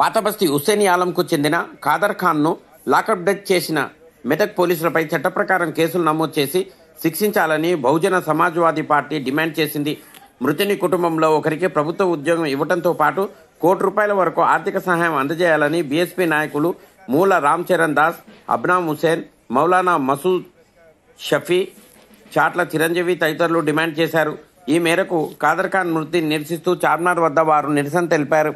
పాతబస్తి హుస్సేని ఆలంకు చెందిన Khader ఖాన్ను lockup death చేసిన మెదక్ పోలీసులపై చట్టప్రకారం కేసులు నమోదు చేసి శిక్షించాలని బహుజన సమాజ్వాదీ పార్టీ డిమాండ్ చేసింది మృతుని కుటుంబంలో ఒకరికి ప్రభుత్వ ఉద్యోగం ఇవ్వడంతో పాటు కోటి రూపాయల వరకు ఆర్థిక సహాయం అందజేయాలని బీఎస్పీ నాయకులు మూల రామ్ చరణ్ దాస్ అబ్నామ్ హుసేన్ మౌలానా మసూద్ షఫీ చాట్ల చిరంజీవి తదితరులు డిమాండ్ చేశారు ఈ మేరకు ఖాదర్ ఖాన్ మృతిని నిరసిస్తూ చార్మినార్ వద్ద వారు నిరసన తెలిపారు